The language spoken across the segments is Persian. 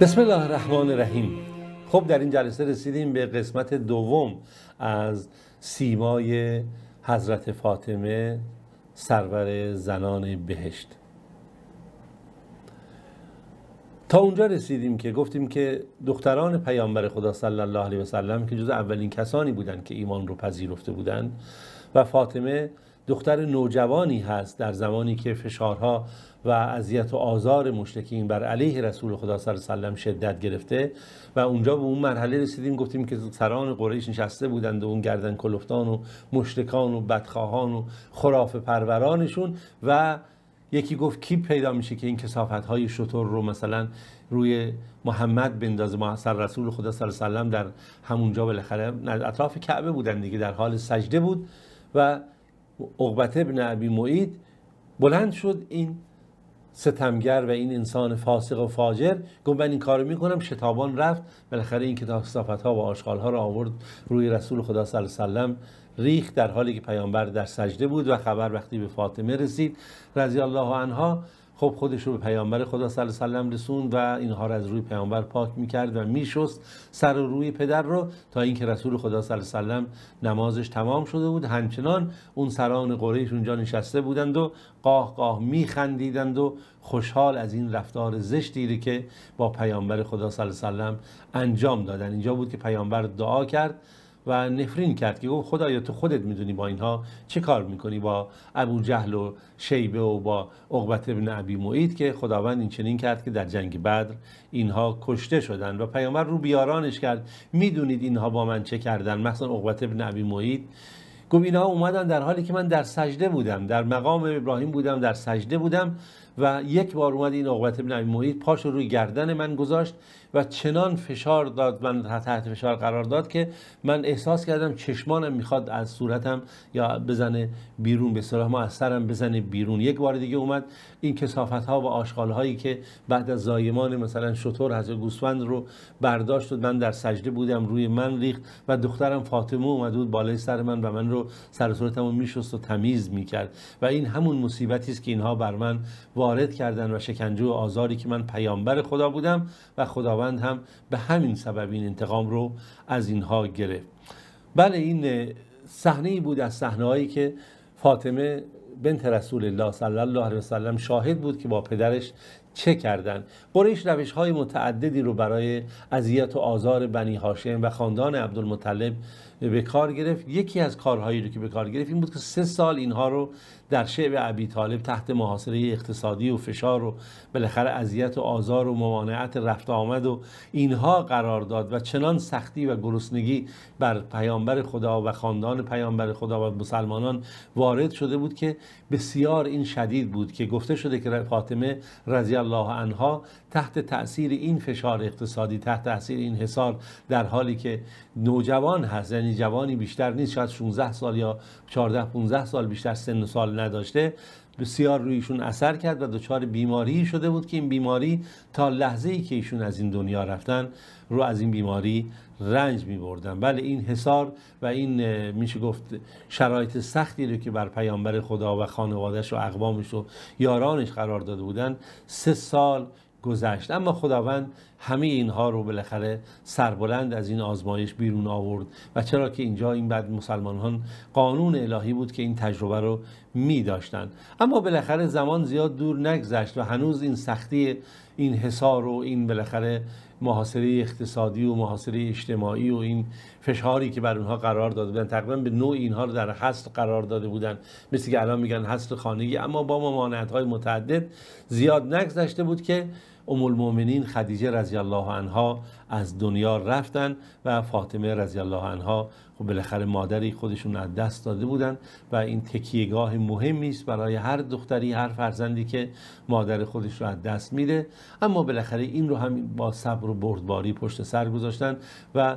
بسم الله الرحمن الرحیم خب در این جلسه رسیدیم به قسمت دوم از سیمای حضرت فاطمه سرور زنان بهشت تا اونجا رسیدیم که گفتیم که دختران پیامبر خدا صلی الله علیه وسلم که جز اولین کسانی بودند که ایمان رو پذیرفته بودند و فاطمه دختر نوجوانی هست در زمانی که فشارها و اذیت و آزار مشتکین بر علیه رسول خدا صلی الله علیه وسلم شدت گرفته و اونجا به اون مرحله رسیدیم گفتیم که سران قریش نشسته بودند و اون گردن کلفتان و مشتکان و بدخواهان و خراف پرورانشون و یکی گفت کی پیدا میشه که این کسافت های شطور رو مثلا روی محمد بندازه ما سر رسول خدا صلی الله علیه وسلم در همونجا بالاخره اطراف کعبه بودن دیگه در حال سجده بود و عقبت ابن عبی معید بلند شد این ستمگر و این انسان فاسق و فاجر گفت من این کارو میکنم شتابان رفت بالاخره این کتاب صفت ها و آشغال ها را آورد روی رسول خدا صلی الله علیه وسلم ریخت در حالی که پیامبر در سجده بود و خبر وقتی به فاطمه رسید رضی الله عنها خب خودش رو به پیامبر خدا صلی الله علیه سلم رسوند و اینها رو از روی پیامبر پاک میکرد و میشست سر و روی پدر رو تا اینکه رسول خدا صلی الله علیه سلم نمازش تمام شده بود همچنان اون سران قریش اونجا نشسته بودند و قاه قاه میخندیدند و خوشحال از این رفتار زشتی که با پیامبر خدا صلی الله علیه سلم انجام دادن اینجا بود که پیامبر دعا کرد و نفرین کرد که گفت یا تو خودت میدونی با اینها چه کار میکنی با ابو جهل و شیبه و با عقبت ابن ابی معید که خداوند این چنین کرد که در جنگ بدر اینها کشته شدن و پیامبر رو بیارانش کرد میدونید اینها با من چه کردن مثلا عقبت ابن ابی معید گفت اینها اومدن در حالی که من در سجده بودم در مقام ابراهیم بودم در سجده بودم و یک بار اومد این عقبت ابن ابی محیط پاش روی گردن من گذاشت و چنان فشار داد من تحت فشار قرار داد که من احساس کردم چشمانم میخواد از صورتم یا بزنه بیرون به صلاح ما از سرم بزنه بیرون یک بار دیگه اومد این کسافت ها و آشغال هایی که بعد از زایمان مثلا شطور از گوسفند رو برداشت و من در سجده بودم روی من ریخت و دخترم فاطمه اومد بود بالای سر من و من رو سر صورتم رو میشست و تمیز میکرد و این همون مصیبتی است که اینها بر من وارد کردن و شکنجه و آزاری که من پیامبر خدا بودم و خداوند هم به همین سبب این انتقام رو از اینها گرفت بله این صحنه ای بود از صحنه هایی که فاطمه بنت رسول الله صلی الله علیه وسلم شاهد بود که با پدرش چه کردن قریش روش های متعددی رو برای اذیت و آزار بنی هاشم و خاندان عبدالمطلب به کار گرفت یکی از کارهایی رو که به کار گرفت این بود که سه سال اینها رو در شعب ابی طالب تحت محاصره اقتصادی و فشار و بالاخره اذیت و آزار و ممانعت رفت آمد و اینها قرار داد و چنان سختی و گرسنگی بر پیامبر خدا و خاندان پیامبر خدا و مسلمانان وارد شده بود که بسیار این شدید بود که گفته شده که فاطمه رضی الله عنها تحت تاثیر این فشار اقتصادی تحت تاثیر این حصار در حالی که نوجوان هست یعنی یعنی جوانی بیشتر نیست شاید 16 سال یا 14 15 سال بیشتر سن و سال نداشته بسیار روی ایشون اثر کرد و دچار بیماری شده بود که این بیماری تا لحظه ای که ایشون از این دنیا رفتن رو از این بیماری رنج می بردن بله این حصار و این میشه گفت شرایط سختی رو که بر پیامبر خدا و خانوادش و اقوامش و یارانش قرار داده بودن سه سال گذشت اما خداوند همه اینها رو بالاخره سربلند از این آزمایش بیرون آورد و چرا که اینجا این بعد مسلمانان قانون الهی بود که این تجربه رو می داشتن. اما بالاخره زمان زیاد دور نگذشت و هنوز این سختی این حصار و این بالاخره محاصره اقتصادی و محاصره اجتماعی و این فشاری که بر اونها قرار داده بودن تقریبا به نوع اینها رو در حصر قرار داده بودن مثل که الان میگن حصر خانگی اما با ممانعت های متعدد زیاد نگذشته بود که ام المؤمنین خدیجه رضی الله عنها از دنیا رفتن و فاطمه رضی الله عنها خب بالاخره مادری خودشون از دست داده بودند و این تکیهگاه مهمی است برای هر دختری هر فرزندی که مادر خودش رو از دست میده اما بالاخره این رو هم با صبر و بردباری پشت سر گذاشتن و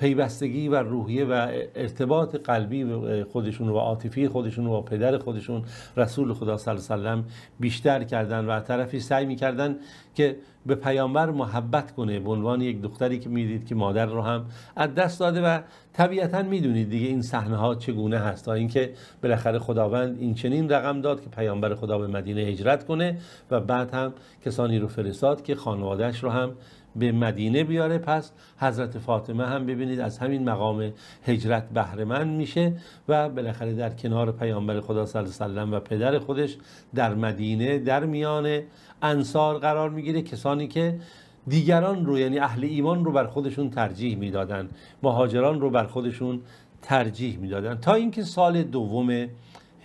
پیوستگی و روحیه و ارتباط قلبی خودشون و عاطفی خودشون و پدر خودشون رسول خدا صلی الله علیه وسلم بیشتر کردن و طرفی سعی میکردن که به پیامبر محبت کنه به عنوان یک دختری که میدید که مادر رو هم از دست داده و طبیعتا میدونید دیگه این صحنه ها چگونه هست تا اینکه بالاخره خداوند این چنین رقم داد که پیامبر خدا به مدینه هجرت کنه و بعد هم کسانی رو فرستاد که خانوادهش رو هم به مدینه بیاره پس حضرت فاطمه هم ببینید از همین مقام هجرت بهرهمند میشه و بالاخره در کنار پیامبر خدا صلی الله علیه وسلم و پدر خودش در مدینه در میان انصار قرار میگیره کسانی که دیگران رو یعنی اهل ایمان رو بر خودشون ترجیح میدادن مهاجران رو بر خودشون ترجیح میدادن تا اینکه سال دوم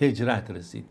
هجرت رسید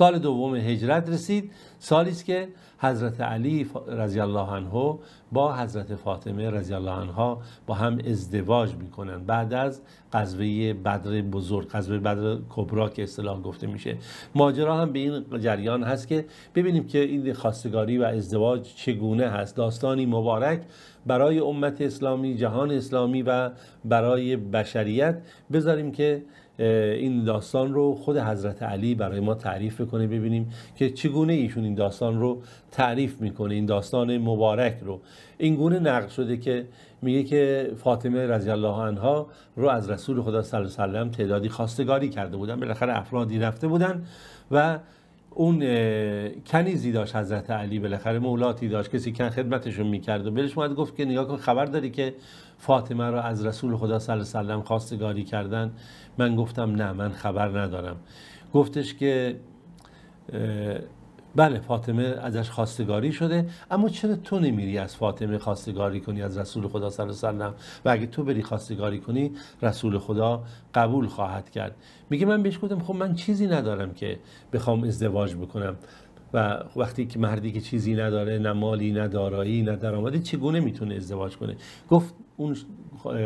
سال دوم هجرت رسید سالی است که حضرت علی رضی الله عنه با حضرت فاطمه رضی الله عنها با هم ازدواج میکنند بعد از قذوه بدر بزرگ قذوه بدر کبرا که اصطلاح گفته میشه ماجرا هم به این جریان هست که ببینیم که این خواستگاری و ازدواج چگونه هست داستانی مبارک برای امت اسلامی جهان اسلامی و برای بشریت بذاریم که این داستان رو خود حضرت علی برای ما تعریف بکنه ببینیم که چگونه ایشون این داستان رو تعریف میکنه این داستان مبارک رو این گونه نقل شده که میگه که فاطمه رضی الله عنها رو از رسول خدا صلی الله علیه سلم تعدادی خواستگاری کرده بودن بالاخره افرادی رفته بودن و اون کنیزی داشت حضرت علی بالاخره مولاتی داشت کسی که خدمتشون میکرد و بهش اومد گفت که نگاه کن خبر داری که فاطمه را از رسول خدا صلی الله علیه خواستگاری کردن من گفتم نه من خبر ندارم گفتش که بله فاطمه ازش خواستگاری شده اما چرا تو نمیری از فاطمه خواستگاری کنی از رسول خدا صلی الله علیه و اگه تو بری خواستگاری کنی رسول خدا قبول خواهد کرد میگه من بهش گفتم خب من چیزی ندارم که بخوام ازدواج بکنم و وقتی که مردی که چیزی نداره نه مالی نه دارایی نه درآمدی چگونه میتونه ازدواج کنه گفت اون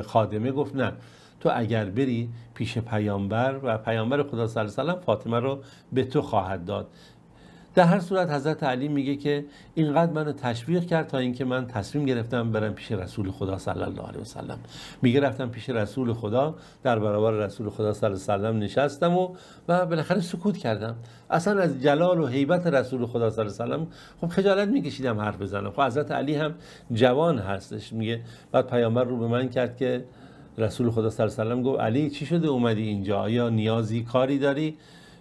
خادمه گفت نه تو اگر بری پیش پیامبر و پیامبر خدا صلی الله علیه و فاطمه رو به تو خواهد داد در هر صورت حضرت علی میگه که اینقدر منو تشویق کرد تا اینکه من تصمیم گرفتم برم پیش رسول خدا صلی الله علیه سلم میگه رفتم پیش رسول خدا در برابر رسول خدا صلی الله علیه سلم نشستم و و بالاخره سکوت کردم اصلا از جلال و هیبت رسول خدا صلی الله علیه سلم خب خجالت میکشیدم حرف بزنم خب حضرت علی هم جوان هستش میگه بعد پیامبر رو به من کرد که رسول خدا صلی الله علیه سلم گفت علی چی شده اومدی اینجا یا نیازی کاری داری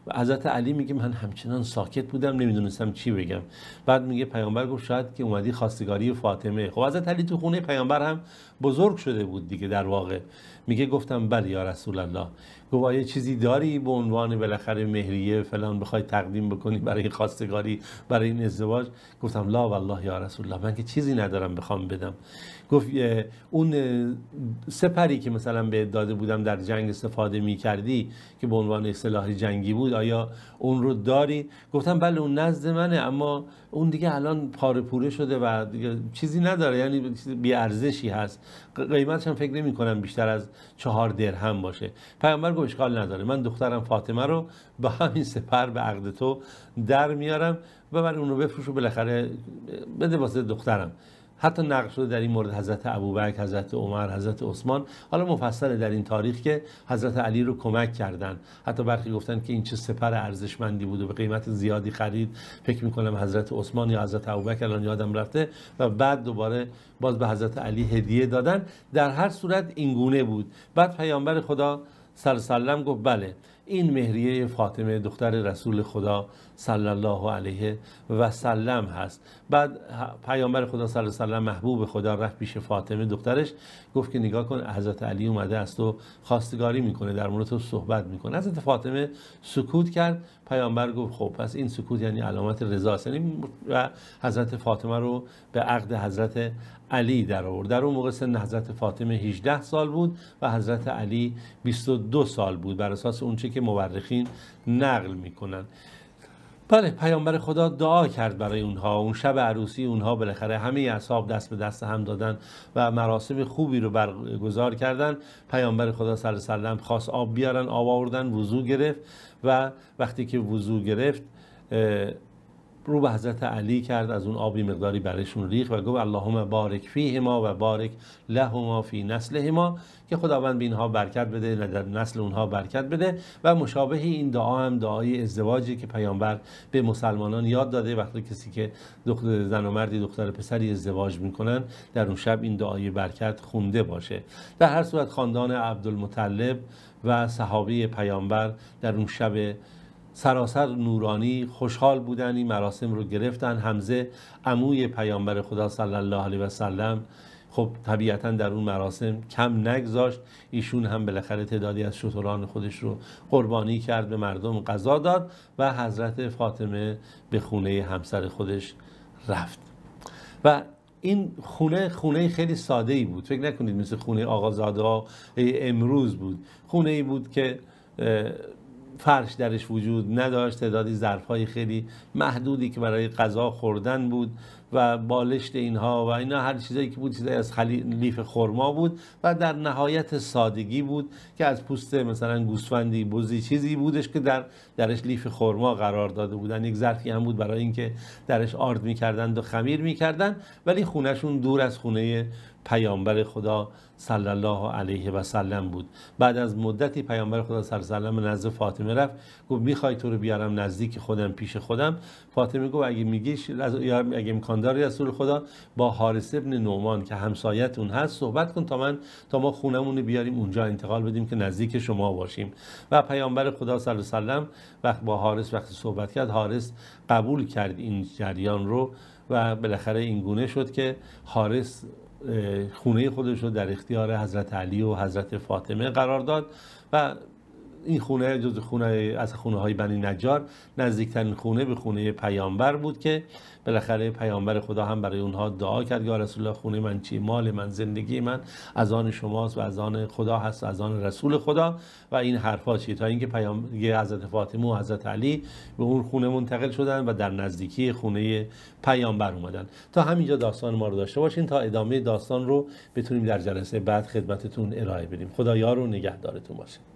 و حضرت علی میگه من همچنان ساکت بودم نمیدونستم چی بگم بعد میگه پیامبر گفت شاید که اومدی خواستگاری فاطمه خب حضرت علی تو خونه پیامبر هم بزرگ شده بود دیگه در واقع میگه گفتم بله یا رسول الله گفت یه چیزی داری به عنوان بالاخره مهریه فلان بخوای تقدیم بکنی برای خواستگاری برای این ازدواج گفتم لا والله یا رسول الله من که چیزی ندارم بخوام بدم گفت اون سپری که مثلا به داده بودم در جنگ استفاده می کردی که به عنوان سلاح جنگی بود آیا اون رو داری گفتم بله اون نزد منه اما اون دیگه الان پاره پوره شده و چیزی نداره یعنی بی هست قیمتش هم فکر نمی کنم بیشتر از چهار درهم باشه پیامبر اشکال نداره من دخترم فاطمه رو با همین سپر به عقد تو در میارم و من اونو بفروش و بالاخره بده واسه دخترم حتی نقل شده در این مورد حضرت ابوبکر حضرت عمر حضرت عثمان حالا مفصل در این تاریخ که حضرت علی رو کمک کردن حتی برخی گفتن که این چه سپر ارزشمندی بود و به قیمت زیادی خرید فکر میکنم حضرت عثمان یا حضرت ابوبکر الان یادم رفته و بعد دوباره باز به حضرت علی هدیه دادن در هر صورت این گونه بود بعد پیامبر خدا سلم گفت بله این مهریه فاطمه دختر رسول خدا صلی الله علیه و سلم هست بعد پیامبر خدا صلی الله علیه محبوب خدا رفت پیش فاطمه دخترش گفت که نگاه کن حضرت علی اومده از تو خواستگاری میکنه در مورد تو صحبت میکنه حضرت فاطمه سکوت کرد پیامبر گفت خب پس این سکوت یعنی علامت رضا است یعنی و حضرت فاطمه رو به عقد حضرت علی در آورد در اون موقع سن حضرت فاطمه 18 سال بود و حضرت علی 22 سال بود بر اساس اونچه که مورخین نقل میکنن بله پیامبر خدا دعا کرد برای اونها اون شب عروسی اونها بالاخره همه اصحاب دست به دست هم دادن و مراسم خوبی رو برگزار کردن پیامبر خدا صلی الله علیه خواست آب بیارن آب آوردن گرفت و وقتی که وضوع گرفت رو به حضرت علی کرد از اون آبی مقداری برشون ریخ و گفت اللهم بارک ما و بارک لهما فی نسل ما که خداوند به اینها برکت بده در نسل اونها برکت بده و مشابه این دعا هم دعای ازدواجی که پیامبر به مسلمانان یاد داده وقتی کسی که دختر زن و مردی دختر پسری ازدواج میکنن در اون شب این دعای برکت خونده باشه در هر صورت خاندان عبدالمطلب و صحابه پیامبر در اون شب سراسر نورانی خوشحال بودن این مراسم رو گرفتن حمزه عموی پیامبر خدا صلی الله علیه و سلم خب طبیعتا در اون مراسم کم نگذاشت ایشون هم بالاخره تعدادی از شتران خودش رو قربانی کرد به مردم قضا داد و حضرت فاطمه به خونه همسر خودش رفت و این خونه خونه خیلی ساده ای بود فکر نکنید مثل خونه آقازاده ها امروز بود خونه ای بود که فرش درش وجود نداشت تعدادی های خیلی محدودی که برای غذا خوردن بود و بالشت اینها و اینا هر چیزایی که بود چیزایی از لیف خرما بود و در نهایت سادگی بود که از پوست مثلا گوسفندی بزی چیزی بودش که در درش لیف خرما قرار داده بودن یک ظرفی هم بود برای اینکه درش آرد میکردند و خمیر میکردند ولی خونهشون دور از خونه پیامبر خدا صلی الله علیه و سلم بود بعد از مدتی پیامبر خدا صلی الله علیه و سلم نزد فاطمه رفت گفت میخوای تو رو بیارم نزدیک خودم پیش خودم فاطمه گفت اگه میگیش یا اگه امکان داری رسول خدا با حارس ابن نومان که اون هست صحبت کن تا من تا ما خونمون رو بیاریم اونجا انتقال بدیم که نزدیک شما باشیم و پیامبر خدا صلی الله علیه و سلم وقت با حارس وقتی صحبت کرد حارس قبول کرد این جریان رو و بالاخره این گونه شد که حارس خونه خودش رو در اختیار حضرت علی و حضرت فاطمه قرار داد و این خونه جز از خونه های بنی نجار نزدیکترین خونه به خونه پیامبر بود که بالاخره پیامبر خدا هم برای اونها دعا کرد یا رسول الله خونه من چی مال من زندگی من از آن شماست و از آن خدا هست و از آن رسول خدا و این حرفا چی تا اینکه پیام حضرت فاطمه و حضرت علی به اون خونه منتقل شدن و در نزدیکی خونه پیامبر اومدن تا همینجا داستان ما رو داشته باشین تا ادامه داستان رو بتونیم در جلسه بعد خدمتتون ارائه بدیم خدایا رو نگهدارتون باشه